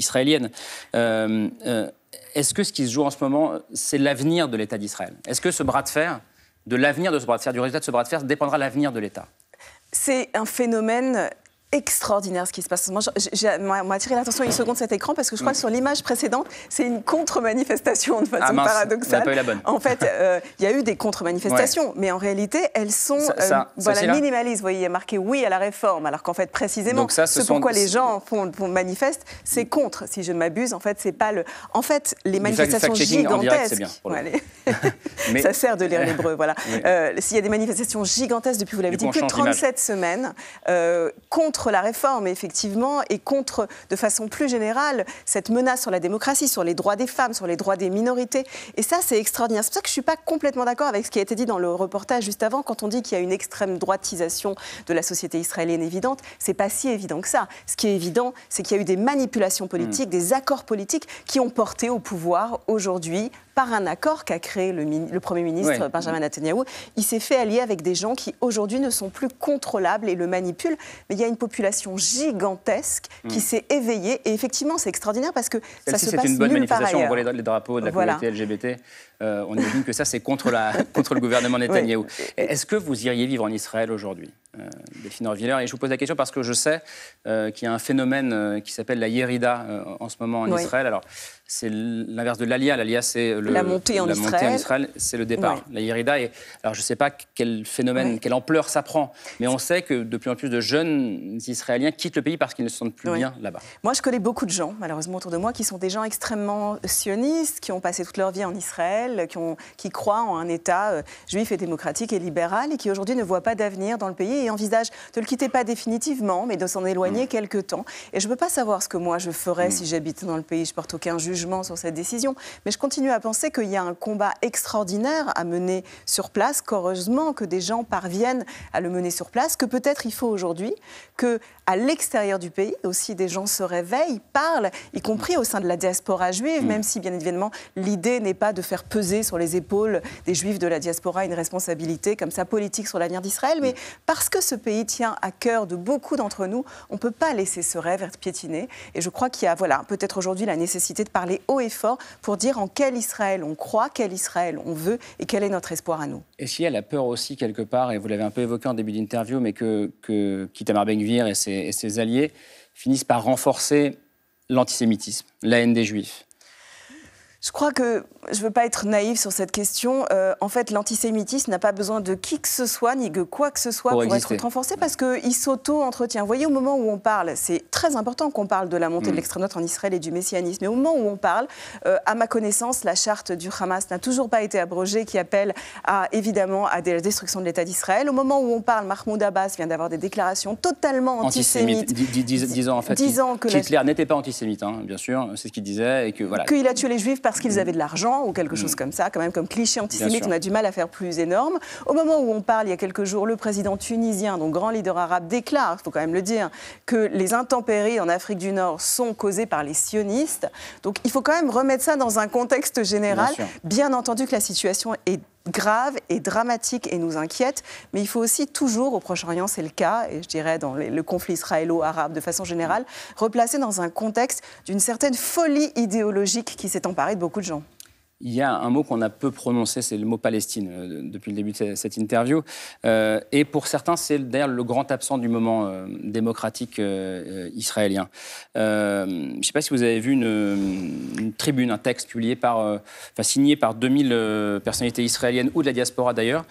israélienne. Euh, euh, est-ce que ce qui se joue en ce moment, c'est l'avenir de l'État d'Israël Est-ce que ce bras de fer, de l'avenir de ce bras de fer, du résultat de ce bras de fer, dépendra l'avenir de l'État c'est un phénomène extraordinaire ce qui se passe. Moi, j'ai attiré l'attention une seconde de cet écran parce que je crois mm. que sur l'image précédente, c'est une contre-manifestation de façon ah, paradoxale. En fait, euh, il y a eu des contre-manifestations, mais en réalité, elles sont euh, voilà, minimalistes. Vous voyez, il y a marqué oui à la réforme, alors qu'en fait, précisément, ce, pourquoi les gens font, manifestent, c'est contre. Si je ne m'abuse, en fait, c'est pas le. En fait, les manifestations gigantesques. bien, mais... Ça sert de lire l'hébreu, voilà. Euh, s'il y a des manifestations gigantesques depuis, vous l'avez dit, que 37 semaines contre la réforme, effectivement, et contre, de façon plus générale, cette menace sur la démocratie, sur les droits des femmes, sur les droits des minorités. Et ça, c'est extraordinaire. C'est pour ça que je ne suis pas complètement d'accord avec ce qui a été dit dans le reportage juste avant, quand on dit qu'il y a une extrême droitisation de la société israélienne évidente. C'est pas si évident que ça. Ce qui est évident, c'est qu'il y a eu des manipulations politiques, mm. des accords politiques qui ont porté au pouvoir aujourd'hui par un accord qu'a créé le, Premier ministre Benjamin Netanyahu. Il s'est fait allier avec des gens qui aujourd'hui ne sont plus contrôlables et le manipulent. Mais il y a une population gigantesque qui hmm. s'est éveillée. Et effectivement, c'est extraordinaire parce que ça se passe une bonne manifestation. on voit les, drapeaux de la communauté LGBT. On euh, on imagine que ça, c'est contre, le gouvernement Netanyahu. Est-ce que vous iriez vivre en Israël aujourd'hui, euh, Delphine Et je vous pose la question parce que je sais euh, qu'il y a un phénomène euh, qui s'appelle la Yérida en ce moment en Israël. Alors, c'est l'inverse de l'Alia. L'Alia, c'est la montée en la Montée en Israël, c'est le départ. La Yérida Alors, je ne sais pas quel phénomène, quelle ampleur ça prend, mais on sait que de plus en plus de jeunes Israéliens quittent le pays parce qu'ils ne se sentent plus bien là-bas. Moi, je connais beaucoup de gens, malheureusement, autour de moi, qui sont des gens extrêmement sionistes, qui ont passé toute leur vie en Israël, qui, ont, qui croient en un État euh, juif et démocratique et libéral, et qui aujourd'hui ne voient pas d'avenir dans le pays et envisagent de le quitter pas définitivement, mais de s'en éloigner mm. quelque quelques temps. Et je ne peux pas savoir ce que moi je ferais mm. si j'habite dans le pays. Je porte aucun jugement sur cette décision. Mais je continue à penser qu'il y a un combat extraordinaire à mener sur place, qu'heureusement que des gens parviennent à le mener sur place, que peut-être il faut aujourd'hui que à l'extérieur du pays aussi, des gens se réveillent, parlent, y compris au sein de la diaspora juive, mm. même si bien évidemment l'idée n'est pas de faire peser sur les épaules des juifs de la diaspora une responsabilité comme ça politique sur l'avenir d'Israël, mais parce que ce pays tient à cœur de beaucoup d'entre nous, on ne peut pas laisser ce rêve être piétiné. Et je crois qu'il y a voilà, peut-être aujourd'hui la nécessité de parler haut et fort pour dire en quel Israël on croit, quel Israël on veut et quel est notre espoir à nous. Et si elle a peur aussi quelque part, et vous l'avez un peu évoqué en début d'interview, mais que, que Kitamar ben et ses et ses alliés finissent par renforcer l'antisémitisme, la haine des juifs, je crois que je ne veux pas être naïf sur cette question. Euh, en fait, l'antisémitisme n'a pas besoin de qui que ce soit, ni de quoi que ce soit pour, être renforcé, parce qu'il s'auto-entretient. Vous voyez, au moment où on parle, c'est très important qu'on parle de la montée de mm. l'extrême droite en Israël et du messianisme, mais au moment où on parle, euh, à ma connaissance, la charte du Hamas n'a toujours pas été abrogée, qui appelle à, évidemment à la destruction de l'État d'Israël. Au moment où on parle, Mahmoud Abbas vient d'avoir des déclarations totalement antisémites. Disant en fait que n'était pas antisémite, hein, bien sûr, c'est ce qu'il disait. et que voilà. Qu'il a tué les juifs parce qu'ils mm. avaient de l'argent ou quelque chose mm. comme ça, quand même comme cliché antisémite, on a du mal à faire plus énorme. Au moment où on parle, il y a quelques jours, le président tunisien, donc grand leader arabe, déclare, il faut quand même le dire, que les intempéries en Afrique du Nord sont causées par les sionistes. Donc il faut quand même remettre ça dans un contexte général. bien entendu que la situation est grave et dramatique et nous inquiète, mais il faut aussi toujours, au Proche-Orient c'est le cas, et je dirais dans le conflit israélo-arabe de façon générale, replacer dans un contexte d'une certaine folie idéologique qui s'est emparée de beaucoup de gens il y a un mot qu'on a peu prononcé, c'est le mot Palestine euh, depuis le début de cette interview. Euh, et pour certains, c'est d'ailleurs le grand absent du moment euh, démocratique israélien. je ne sais pas si vous avez vu une, tribune, un texte publié par, signé par 2000 personnalités israéliennes ou de la diaspora d'ailleurs.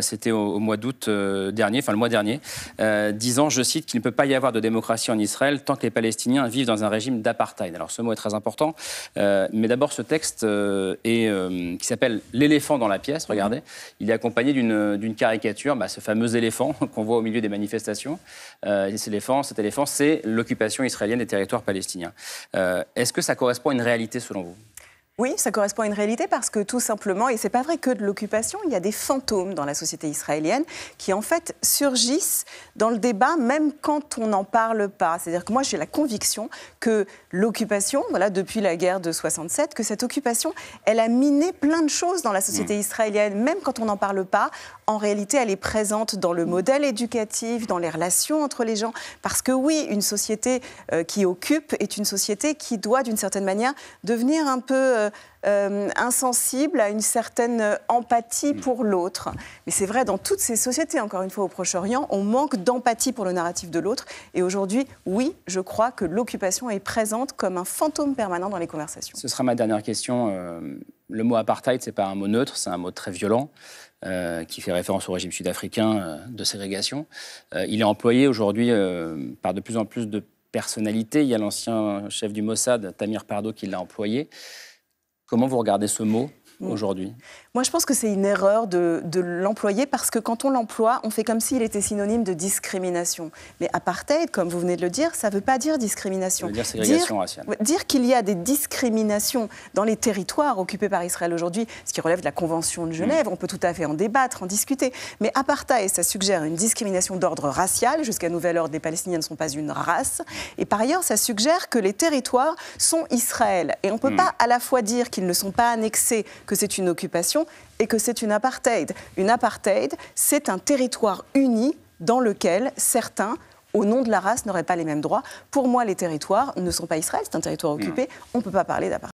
C'était au, au, mois d'août dernier, enfin le mois dernier, disant, je cite, qu'il ne peut pas y avoir de démocratie en Israël tant que les Palestiniens vivent dans un régime d'apartheid. Alors ce mot est très important, mais d'abord ce texte est euh, qui s'appelle L'éléphant dans la pièce, regardez. Mhm. Il est accompagné d'une caricature, bah, ce fameux éléphant qu'on voit au milieu des manifestations. Euh, cet éléphant, c'est l'occupation israélienne des territoires palestiniens. Euh, est-ce que ça correspond à une réalité selon vous oui, ça correspond à une réalité parce que tout simplement, et c'est pas vrai que de l'occupation, il y a des fantômes dans la société israélienne qui en fait surgissent dans le débat même quand on n'en parle pas. C'est-à-dire que moi j'ai la conviction que l'occupation, voilà, depuis la guerre de 67, que cette occupation, elle a miné plein de choses dans la société mm. israélienne, même quand on n'en parle pas. En réalité, elle est présente dans le mm. modèle éducatif, dans les relations entre les gens, parce que oui, une société euh, qui occupe est une société qui doit d'une certaine manière devenir un peu euh, euh, euh, insensible à une certaine empathie mm. pour l'autre. Mais c'est vrai, dans toutes ces sociétés, encore une fois au Proche-Orient, on manque d'empathie pour le narratif de l'autre. Et aujourd'hui, oui, je crois que l'occupation est présente comme un fantôme permanent dans les conversations. Ce sera ma dernière question. Euh, le mot apartheid, c'est pas un mot neutre, c'est un mot très violent. qui fait référence au régime sud-africain de ségrégation. il est employé aujourd'hui par de plus en plus de personnalités. Il y a l'ancien chef du Mossad, Tamir Pardo, qui l'a employé. Comment vous regardez ce mot Mm. aujourd'hui Moi, je pense que c'est une erreur de, l'employer parce que quand on l'emploie, on fait comme s'il était synonyme de discrimination. Mais apartheid, comme vous venez de le dire, ça ne veut pas dire discrimination. Ça veut dire ségrégation raciale. Dire, qu'il y a des discriminations dans les territoires occupés par Israël aujourd'hui, ce qui relève de la Convention de Genève, mm. on peut tout à fait en débattre, en discuter. Mais apartheid, ça suggère une discrimination d'ordre racial. Jusqu'à nouvel ordre, les Palestiniens ne sont pas une race. Et par ailleurs, ça suggère que les territoires sont Israël. Et on ne peut mm. pas à la fois dire qu'ils ne sont pas annexés que c'est une occupation et que c'est une apartheid. Une apartheid, c'est un territoire uni dans lequel certains au nom de la race n'auraient pas les mêmes droits. Pour moi, les territoires ne sont pas Israël, c'est un territoire occupé, on ne peut pas parler d'apartheid.